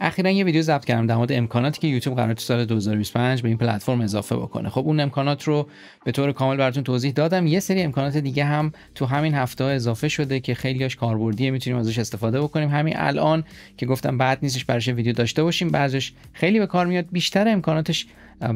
اخیرا یه ویدیو ضبط کردم در مورد امکاناتی که یوتیوب قرار تو سال 2025 به این پلتفرم اضافه بکنه خب اون امکانات رو به طور کامل براتون توضیح دادم یه سری امکانات دیگه هم تو همین هفته ها اضافه شده که خیلیاش کاربردیه میتونیم ازش استفاده بکنیم همین الان که گفتم بعد نیستش براش ویدیو داشته باشیم بعضیش خیلی به کار میاد بیشتر امکاناتش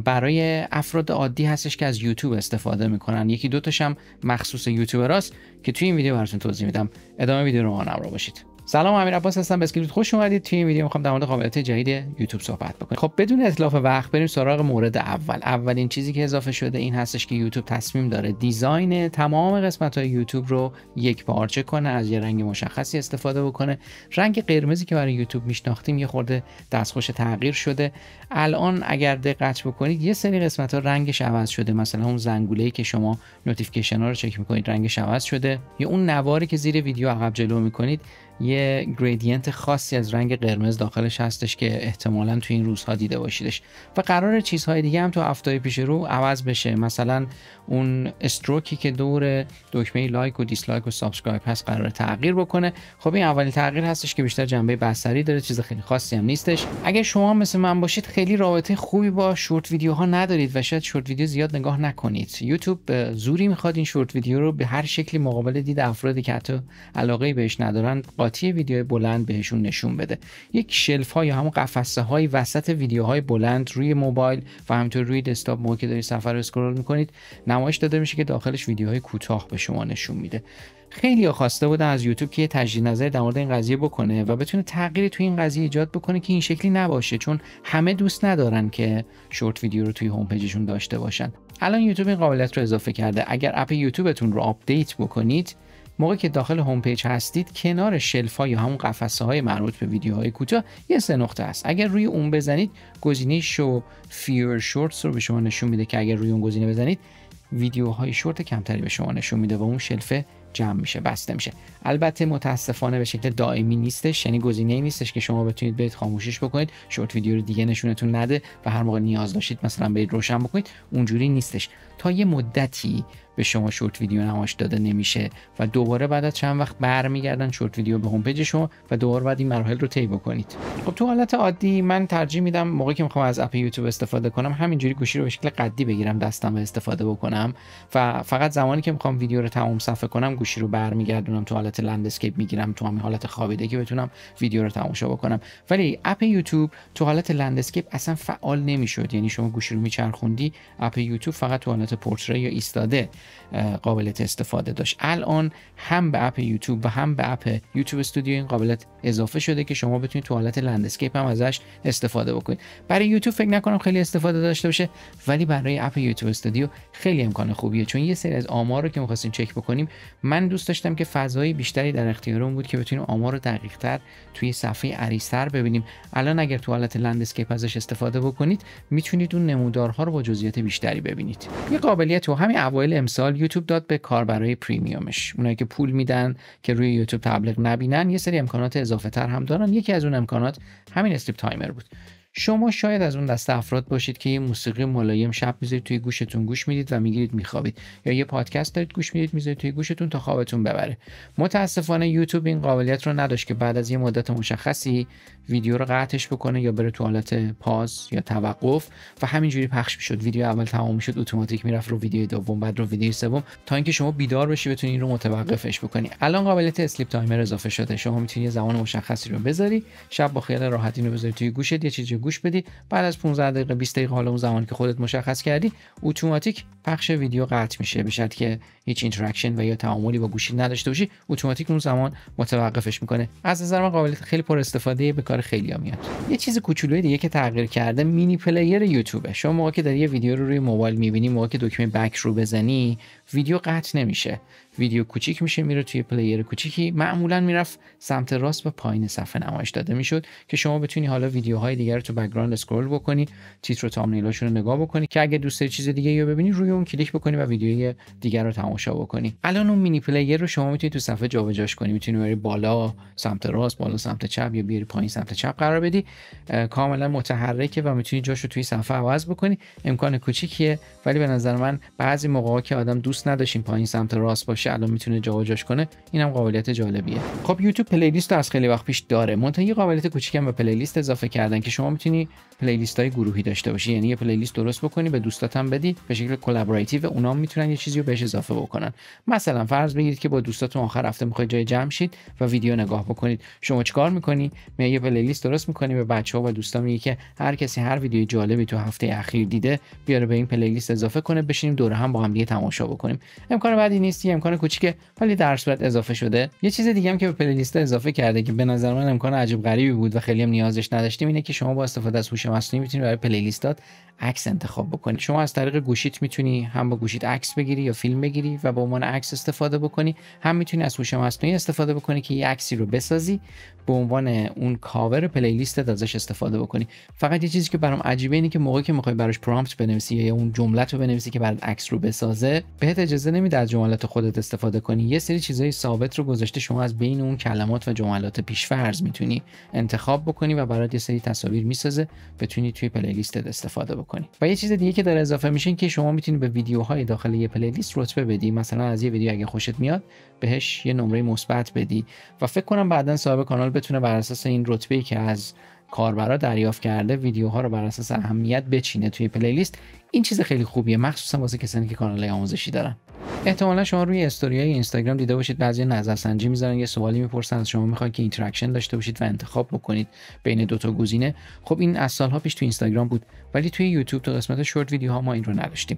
برای افراد عادی هستش که از یوتیوب استفاده میکنن یکی دو تاشم مخصوص یوتیوبراست که تو این ویدیو براتون توضیح میدم ادامه ویدیو رو همراه باشید سلام امیر عباس هستم به خوش اومدید توی این ویدیو میخوام در مورد قابلیت جدید یوتیوب صحبت بکنم. خب بدون اتلاف وقت بریم سراغ مورد اول اولین چیزی که اضافه شده این هستش که یوتیوب تصمیم داره دیزاین تمام قسمت های یوتیوب رو یک پارچه کنه از یه رنگ مشخصی استفاده بکنه رنگ قرمزی که برای یوتیوب میشناختیم یه خورده دستخوش تغییر شده الان اگر دقت بکنید یه سری قسمت ها رنگش عوض شده مثلا اون ای که شما نوتیفیکیشن ها رو چک میکنید رنگش عوض شده یا اون نواری که زیر ویدیو عقب جلو میکنید یه گریدینت خاصی از رنگ قرمز داخلش هستش که احتمالا تو این روزها دیده باشیدش و قرار چیزهای دیگه هم تو هفته پیش رو عوض بشه مثلا اون استروکی که دور دکمه لایک و دیسلایک و سابسکرایب هست قرار تغییر بکنه خب این اولین تغییر هستش که بیشتر جنبه بصری داره چیز خیلی خاصی هم نیستش اگه شما مثل من باشید خیلی رابطه خوبی با شورت ویدیوها ندارید و شاید شورت ویدیو زیاد نگاه نکنید یوتیوب زوری میخواد این شورت ویدیو رو به هر شکلی مقابل دید افرادی که حتی علاقه بهش ندارن قاطی ویدیوهای بلند بهشون نشون بده یک شلف های یا همون قفسه های وسط ویدیوهای بلند روی موبایل و همینطور روی دسکتاپ موقعی که دارید سفر رو اسکرول میکنید نمایش داده میشه که داخلش ویدیوهای کوتاه به شما نشون میده خیلی خواسته بودن از یوتیوب که یه تجدید نظر در مورد این قضیه بکنه و بتونه تغییری توی این قضیه ایجاد بکنه که این شکلی نباشه چون همه دوست ندارن که شورت ویدیو رو توی هوم داشته باشن الان یوتیوب این قابلیت رو اضافه کرده اگر اپ یوتیوبتون رو آپدیت بکنید موقع که داخل هومپیج هستید کنار شلف ها یا همون قفسه های مربوط به ویدیوهای کوتاه یه سه نقطه است اگر روی اون بزنید گزینه شو فیور شورتس رو به شما نشون میده که اگر روی اون گزینه بزنید ویدیوهای شورت کمتری به شما نشون میده و اون شلفه جمع میشه بسته میشه البته متاسفانه به شکل دائمی نیستش یعنی گزینه نیستش که شما بتونید بهت خاموشش بکنید شورت ویدیو رو دیگه نشونتون نده و هر موقع نیاز داشتید مثلا برید روشن بکنید اونجوری نیستش تا یه مدتی به شما شورت ویدیو نمایش داده نمیشه و دوباره بعد از چند وقت برمیگردن شورت ویدیو به هوم پیج شما و دوباره بعد این مراحل رو طی بکنید خب تو حالت عادی من ترجیح میدم موقعی که میخوام از اپ یوتیوب استفاده کنم همینجوری گوشی رو به شکل قدی بگیرم دستم و استفاده بکنم و فقط زمانی که میخوام ویدیو رو تمام صفحه کنم گوشی رو برمیگردونم تو حالت لندسکیپ میگیرم تو همین حالت خوابیده که بتونم ویدیو رو تماشا بکنم ولی اپ یوتیوب تو حالت لندسکیپ اصلا فعال نمیشود یعنی شما گوشی رو میچرخوندی اپ یوتیوب فقط تو حالت پورتری یا ایستاده قابلیت استفاده داشت الان هم به اپ یوتیوب و هم به اپ یوتیوب استودیو این قابلیت اضافه شده که شما بتونید تو حالت لندسکیپ هم ازش استفاده بکنید برای یوتیوب فکر نکنم خیلی استفاده داشته باشه ولی برای اپ یوتیوب استودیو خیلی امکان خوبیه چون یه سری از آمار رو که می‌خواستیم چک بکنیم من دوست داشتم که فضای بیشتری در اختیارمون بود که بتونیم آمار رو دقیق‌تر توی صفحه عریض‌تر ببینیم الان اگر تو حالت لندسکیپ ازش استفاده بکنید میتونید اون نمودارها رو با جزئیات بیشتری ببینید یه قابلیت تو همین اوایل سال یوتیوب داد به کاربرای پریمیومش اونایی که پول میدن که روی یوتیوب تبلیغ نبینن یه سری امکانات اضافه تر هم دارن یکی از اون امکانات همین استریپ تایمر بود شما شاید از اون دسته افراد باشید که یه موسیقی ملایم شب میذارید توی گوشتون گوش میدید و میگیرید میخوابید یا یه پادکست دارید گوش میدید میذارید توی گوشتون تا خوابتون ببره متاسفانه یوتیوب این قابلیت رو نداشت که بعد از یه مدت مشخصی ویدیو رو قطعش بکنه یا بره تو حالت پاز یا توقف و همینجوری پخش میشد ویدیو اول تمام میشد اتوماتیک میرفت رو ویدیو دوم بعد رو ویدیو سوم تا اینکه شما بیدار بشی بتونی رو متوقفش بکنی الان قابلیت اسلیپ تایمر اضافه شده شما میتونی زمان مشخصی رو بذاری شب با خیال راحتی رو بذاری توی گوشت یه چیزی گوش بدی بعد از 15 دقیقه 20 دقیقه حالا اون زمانی که خودت مشخص کردی اتوماتیک پخش ویدیو قطع میشه به شرطی که هیچ اینتراکشن و یا تعاملی با گوشی نداشته باشی اتوماتیک اون زمان متوقفش میکنه از نظر من قابلیت خیلی پر استفاده به کار خیلی ها میاد یه چیز کوچولوی دیگه که تغییر کرده مینی پلیر یوتیوبه شما موقع که داری یه ویدیو رو روی موبایل میبینی موقعی که دکمه بک رو بزنی ویدیو قطع نمیشه ویدیو کوچیک میشه میره توی پلیر کوچیکی معمولا میرفت سمت راست و پایین صفحه نمایش داده میشد که شما بتونی حالا ویدیوهای دیگر رو تو بک‌گراند اسکرول بکنی تیتر و تامنیلاشون رو نگاه بکنی که اگه دوست چیز دیگه یا ببینی روی اون کلیک بکنی و ویدیو دیگر رو تماشا بکنی الان اون مینی پلیر رو شما میتونی تو صفحه جابجاش کنی میتونی بری بالا سمت راست بالا سمت چپ یا بیاری پایین سمت چپ قرار بدی کاملا متحرکه و میتونی جاش رو توی صفحه عوض بکنی امکان کوچیکیه ولی به نظر من بعضی موقعا که آدم دوست نداشیم پایین سمت راست باشه الان میتونه جابجاش کنه اینم قابلیت جالبیه خب یوتیوب پلیلیست از خیلی وقت پیش داره منتها یه قابلیت کوچیکم به پلیلیست اضافه کردن که شما میتونی پلیلیست های گروهی داشته باشی یعنی یه پلیلیست درست بکنی به دوستات هم بدی به شکل کلابراتیو اونا میتونن یه چیزی رو بهش اضافه بکنن مثلا فرض بگیرید که با دوستاتون آخر هفته میخواید جای جمع شید و ویدیو نگاه بکنید شما چیکار میکنی میای یه پلیلیست درست میکنی به بچه ها و دوستا میگی که هر کسی هر ویدیو جالبی تو هفته اخیر دیده بیاره به این پلیلیست اضافه کنه بشینیم دوره هم با هم دیگه تماشا بکنیم امکان بعدی نیست یه امکان کوچیکه ولی در صورت اضافه شده یه چیز دیگه هم که به پلیلیست اضافه کرده که به نظر من امکان عجب غریبی بود و خیلی هم نیازش نداشتیم اینه که شما با استفاده از هوش مصنوعی میتونی برای لیستات عکس انتخاب بکنی شما از طریق گوشیت میتونی هم با گوشیت عکس بگیری یا فیلم بگیری و به عنوان عکس استفاده بکنی هم میتونی از هوش مصنوعی استفاده بکنی که یه عکسی رو بسازی به عنوان اون کاور پلی پلیلیستت ازش استفاده بکنی فقط یه چیزی که برام عجیبه اینه که موقعی که میخوای براش پرامپت بنویسی یا اون جملت رو بنویسی که برات عکس رو بسازه بهت اجازه نمیده از جملات خودت استفاده کنی یه سری چیزای ثابت رو گذاشته شما از بین اون کلمات و جملات پیشفرض میتونی انتخاب بکنی و برات یه سری تصاویر میسازه بتونی توی پلیلیستت استفاده بکنی و یه چیز دیگه که داره اضافه میشه این که شما میتونی به ویدیوهای داخل یه پلیلیست رتبه بدی مثلا از یه ویدیو اگه خوشت میاد بهش یه نمره مثبت بدی و فکر کنم بعدا صاحب کانال بتونه بر اساس این رتبه که از کاربرا دریافت کرده ویدیوها رو بر اساس اهمیت بچینه توی پلیلیست این چیز خیلی خوبیه مخصوصا واسه کسانی که کانال آموزشی دارن احتمالا شما روی استوری های اینستاگرام دیده باشید بعضی نظرسنجی میذارن یه سوالی میپرسن از شما میخواد که اینتراکشن داشته باشید و انتخاب بکنید بین دو تا گزینه خب این از سالها پیش تو اینستاگرام بود ولی توی یوتیوب تو قسمت شورت ویدیوها ما این رو نداشتیم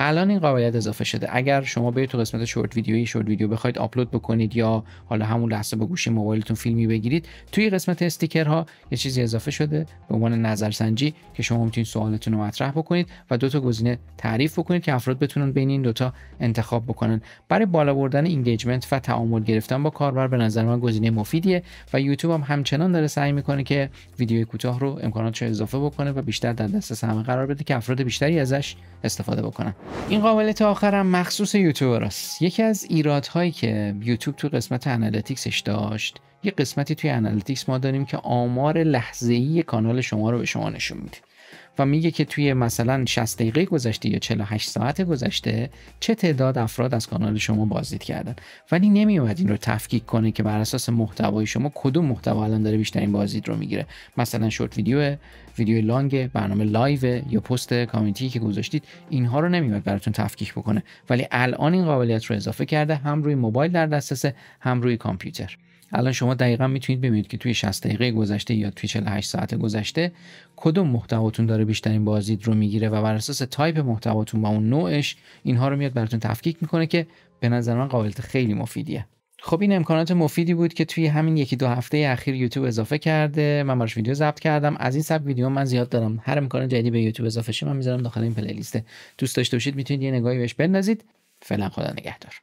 الان این قابلیت اضافه شده اگر شما به تو قسمت شورت ویدیویی شورت ویدیو بخواید آپلود بکنید یا حالا همون لحظه با گوشی موبایلتون فیلمی بگیرید توی قسمت استیکرها یه چیزی اضافه شده به عنوان نظرسنجی که شما میتونید سوالتون رو مطرح بکنید و دو تا گزینه تعریف بکنید که افراد بتونن بین این دوتا انتخاب بکنن برای بالا بردن اینگیجمنت و تعامل گرفتن با کاربر به نظر من گزینه مفیدیه و یوتیوب هم همچنان داره سعی میکنه که ویدیوی کوتاه رو امکاناتش اضافه بکنه و بیشتر در دست همه قرار بده که افراد بیشتری ازش استفاده بکنن این قابلیت آخرم مخصوص یوتیوبر است یکی از ایرادهایی که یوتیوب تو قسمت انالیتیکسش داشت یه قسمتی توی انالیتیکس ما داریم که آمار لحظه‌ای کانال شما رو به شما نشون میده و میگه که توی مثلا 60 دقیقه گذشته یا 48 ساعت گذشته چه تعداد افراد از کانال شما بازدید کردن ولی نمیومد این رو تفکیک کنه که بر اساس محتوای شما کدوم محتوا الان داره بیشترین بازدید رو میگیره مثلا شورت ویدیو ویدیو لانگ برنامه لایو یا پست کامیونیتی که گذاشتید اینها رو نمیومد براتون تفکیک بکنه ولی الان این قابلیت رو اضافه کرده هم روی موبایل در دسترس هم روی کامپیوتر الان شما دقیقا میتونید ببینید که توی 60 دقیقه گذشته یا توی 48 ساعت گذشته کدوم محتواتون داره بیشترین بازدید رو میگیره و بر اساس تایپ محتواتون و اون نوعش اینها رو میاد براتون تفکیک میکنه که به نظر من قابلیت خیلی مفیدیه خب این امکانات مفیدی بود که توی همین یکی دو هفته اخیر یوتیوب اضافه کرده من براش ویدیو ضبط کردم از این سب ویدیو من زیاد دارم هر امکان جدیدی به یوتیوب اضافه شه من میذارم داخل این پلیلیست دوست داشته میتونید یه نگاهی بهش بندازید فعلا خدا نگهدار